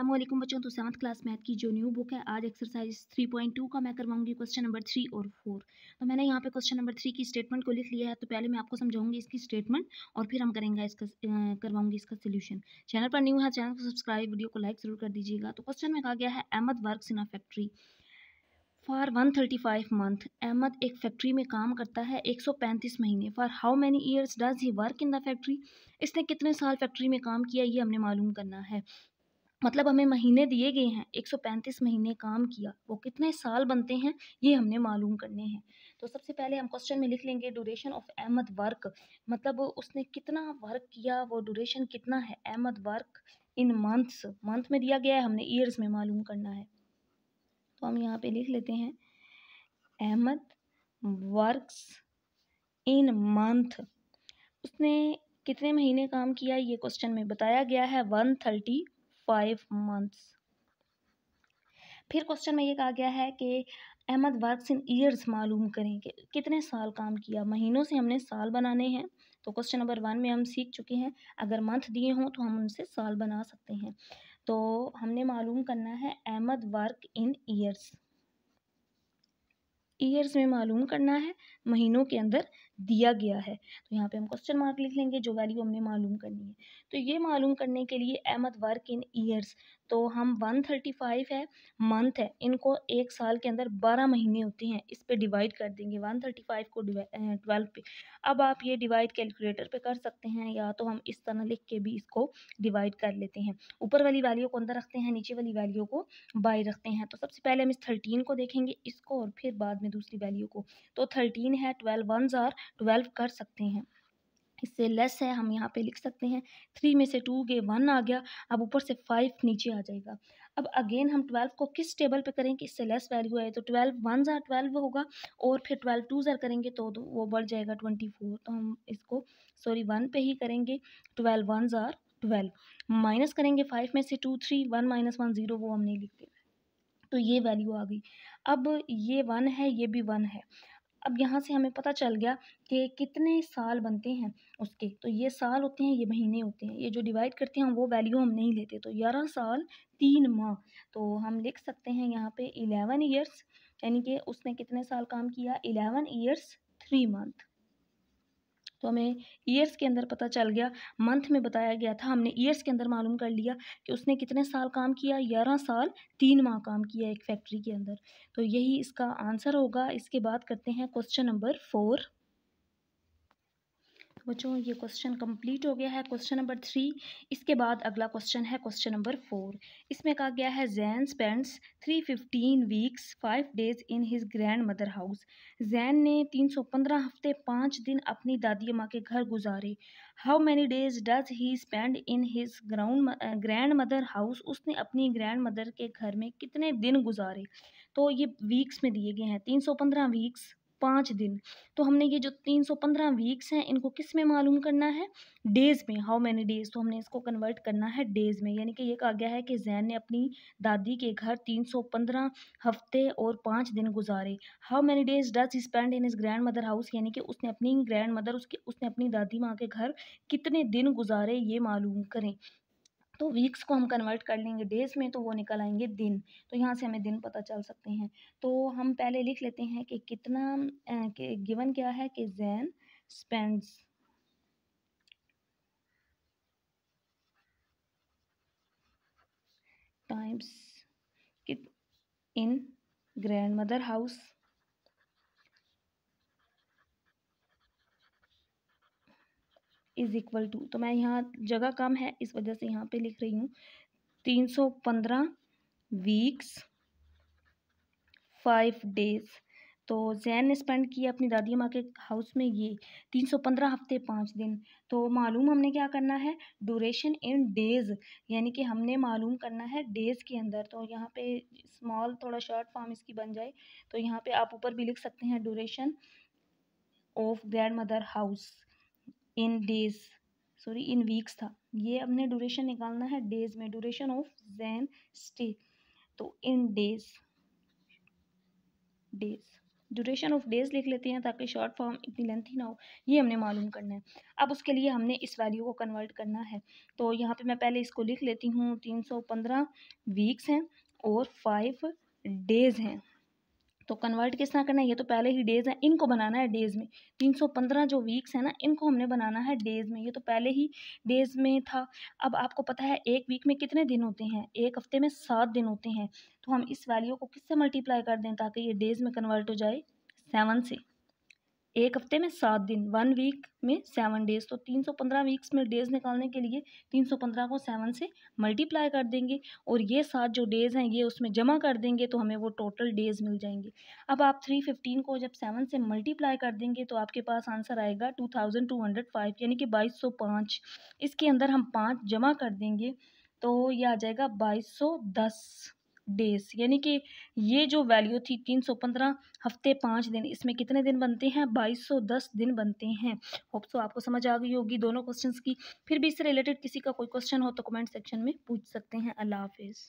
असलम बच्चों तो seventh class math की जो न्यू बुक है आज एक्सरसाइज थ्री का मैं करवाऊंगी क्वेश्चन नंबर थ्री और फोर तो मैंने यहाँ पे क्वेश्चन नंबर थ्री की स्टेटमेंट को लिख लिया है तो पहले मैं आपको समझाऊंगी इसकी स्टेटमेंट और फिर हम करेंगे इसका करवाऊंगी इसका सोल्यूशन चैनल पर न्यू है चैनल को सब्सक्राइब वीडियो को लाइक जरूर कर दीजिएगा तो क्वेश्चन में कहा गया है Ahmad work in factory for one thirty five month Ahmad एक फैक्ट्री में काम करता है एक सौ पैंतीस महीने for how many years does he work in the factory इसने कितने साल फैक्ट्री में काम किया ये हमने मालूम करना है मतलब हमें महीने दिए गए हैं 135 महीने काम किया वो कितने साल बनते हैं ये हमने मालूम करने हैं तो सबसे पहले हम क्वेश्चन में लिख लेंगे ड्यूरेशन ऑफ अहमद वर्क मतलब उसने कितना वर्क किया वो ड्यूरेशन कितना है Ahmad work in months month में दिया गया है हमने ईयर्स में मालूम करना है तो हम यहाँ पे लिख लेते हैं अहमद वर्क्स इन मंथ उसने कितने महीने काम किया ये क्वेश्चन में बताया गया है वन थर्टी फाइव मंथ्स फिर क्वेश्चन में ये कहा गया है कि अहमद वर्क इन ईयर्स मालूम करें कि कितने साल काम किया महीनों से हमने साल बनाने हैं तो क्वेश्चन नंबर वन में हम सीख चुके हैं अगर मंथ दिए हों तो हम उनसे साल बना सकते हैं तो हमने मालूम करना है Ahmad work in years years में मालूम करना है महीनों के अंदर दिया गया है तो यहाँ पे हम क्वेश्चन मार्क लिख लेंगे जो वैल्यू हमने मालूम करनी है तो ये मालूम करने के लिए अहमद वर्क इन ईयर्स तो हम 135 है मंथ है इनको एक साल के अंदर 12 महीने होते हैं इस पे डिवाइड कर देंगे 135 को ट्वेल्व पे अब आप ये डिवाइड कैलकुलेटर पे कर सकते हैं या तो हम इस तरह लिख के भी इसको डिवाइड कर लेते हैं ऊपर वाली वैल्यू को अंदर रखते हैं नीचे वाली वैल्यू को बाई रखते हैं तो सबसे पहले हम इस थर्टीन को देखेंगे इसको और फिर बाद में दूसरी वैल्यू को तो थर्टीन है ट्वेल्व वन ज़ार ट्वेल्व कर सकते हैं इससे लेस है हम यहाँ पे लिख सकते हैं थ्री में से टू गए वन आ गया अब ऊपर से फाइव नीचे आ जाएगा अब अगेन हम ट्वेल्व को किस टेबल पे करें कि इससे लेस वैल्यू आए तो ट्वेल्व वन ज़ार ट्वेल्व होगा और फिर ट्वेल्व टू ज़ार करेंगे तो वो बढ़ जाएगा ट्वेंटी फोर तो हम इसको सॉरी वन पे ही करेंगे ट्वेल्व वन ज़ार ट्वेल्व माइनस करेंगे फाइव में से two three one minus one zero वो हमने लिख लिखते तो ये वैल्यू आ गई अब ये वन है ये भी वन है अब यहाँ से हमें पता चल गया कि कितने साल बनते हैं उसके तो ये साल होते हैं ये महीने होते हैं ये जो डिवाइड करते हैं वो वैल्यू हम नहीं लेते तो ग्यारह साल तीन माह तो हम लिख सकते हैं यहाँ पे इलेवन ईयर्स यानी कि उसने कितने साल काम किया इलेवन ईयर्स थ्री मंथ तो हमें ईयर्स के अंदर पता चल गया मंथ में बताया गया था हमने ईयर्स के अंदर मालूम कर लिया कि उसने कितने साल काम किया ग्यारह साल तीन माह काम किया एक फैक्ट्री के अंदर तो यही इसका आंसर होगा इसके बाद करते हैं क्वेश्चन नंबर फोर बच्चों ये क्वेश्चन कंप्लीट हो गया है क्वेश्चन नंबर थ्री इसके बाद अगला क्वेश्चन है क्वेश्चन नंबर फोर इसमें कहा गया है Jain spends three fifteen weeks five days in his grand mother house Jain ने तीन सौ पंद्रह हफ्ते पाँच दिन अपनी दादी माँ के घर गुजारे how many days does he spend in his ground grand mother house उसने अपनी ग्रैंड मदर के घर में कितने दिन गुजारे तो ये वीक्स में दिए गए हैं तीन सौ पंद्रह वीक्स पाँच दिन तो हमने ये जो तीन सौ पंद्रह वीक्स हैं इनको किस में मालूम करना है डेज़ में हाउ मैनी डेज़ तो हमने इसको कन्वर्ट करना है डेज़ में यानी कि ये कहा गया है कि जैन ने अपनी दादी के घर तीन सौ पंद्रह हफ्ते और पाँच दिन गुजारे how many days does he spend in his grand mother house यानी कि उसने अपनी ग्रैंड मदर उसके उसने अपनी दादी माँ के घर कितने दिन गुजारे ये मालूम करें तो वीक्स को हम कन्वर्ट कर लेंगे डेज़ में तो वो निकल आएंगे दिन तो यहाँ से हमें दिन पता चल सकते हैं तो हम पहले लिख लेते हैं कि कितना कि गिवन क्या है कि Jain spends times in grand mother house is equal to तो मैं यहाँ जगह कम है इस वजह से यहाँ पे लिख रही हूँ तीन सौ पंद्रह वीक्स फाइव डेज तो जैन ने स्पेंड किया अपनी दादी माँ के हाउस में ये तीन सौ पंद्रह हफ्ते पाँच दिन तो मालूम हमने क्या करना है ड्यूरेशन इन डेज़ यानी कि हमने मालूम करना है डेज़ के अंदर तो यहाँ पे स्मॉल थोड़ा शॉर्ट फॉर्म इसकी बन जाए तो यहाँ पे आप ऊपर भी लिख सकते हैं duration of grand mother house in days sorry in weeks था ये हमने ड्यूरेशन निकालना है डेज में ड्यूरेशन ऑफ जैन स्टे तो in days days duration of days लिख लेते हैं ताकि शॉर्ट फॉर्म इतनी लेंथी ना हो ये हमने मालूम करना है अब उसके लिए हमने इस वैल्यू को कन्वर्ट करना है तो यहाँ पे मैं पहले इसको लिख लेती हूँ तीन सौ पंद्रह वीक्स हैं और फाइव डेज हैं तो कन्वर्ट किस तरह करना है ये तो पहले ही डेज़ है इनको बनाना है डेज़ में तीन सौ पंद्रह जो वीक्स है ना इनको हमने बनाना है डेज़ में ये तो पहले ही डेज़ में था अब आपको पता है एक वीक में कितने दिन होते हैं एक हफ्ते में सात दिन होते हैं तो हम इस वैल्यू को किससे मल्टीप्लाई कर दें ताकि ये डेज़ में कन्वर्ट हो जाए सेवन से एक हफ्ते में सात दिन वन वीक में सेवन डेज तो तीन सौ पंद्रह वीक्स में डेज निकालने के लिए तीन सौ पंद्रह को सेवन से मल्टीप्लाई कर देंगे और ये सात जो डेज हैं ये उसमें जमा कर देंगे तो हमें वो टोटल डेज मिल जाएंगे अब आप थ्री फिफ्टीन को जब सेवन से मल्टीप्लाई कर देंगे तो आपके पास आंसर आएगा two thousand two hundred five यानी कि बाईस सौ पाँच इसके अंदर हम पाँच जमा कर देंगे तो ये आ जाएगा बाईस सौ दस डेज यानी कि ये जो वैल्यू थी तीन सौ पंद्रह हफ्ते पाँच दिन इसमें कितने दिन बनते हैं बाईस सौ दस दिन बनते हैं होप सो आपको समझ आ गई होगी दोनों क्वेश्चन की फिर भी इससे रिलेटेड किसी का कोई क्वेश्चन हो तो कमेंट सेक्शन में पूछ सकते हैं अल्लाह हाफिज़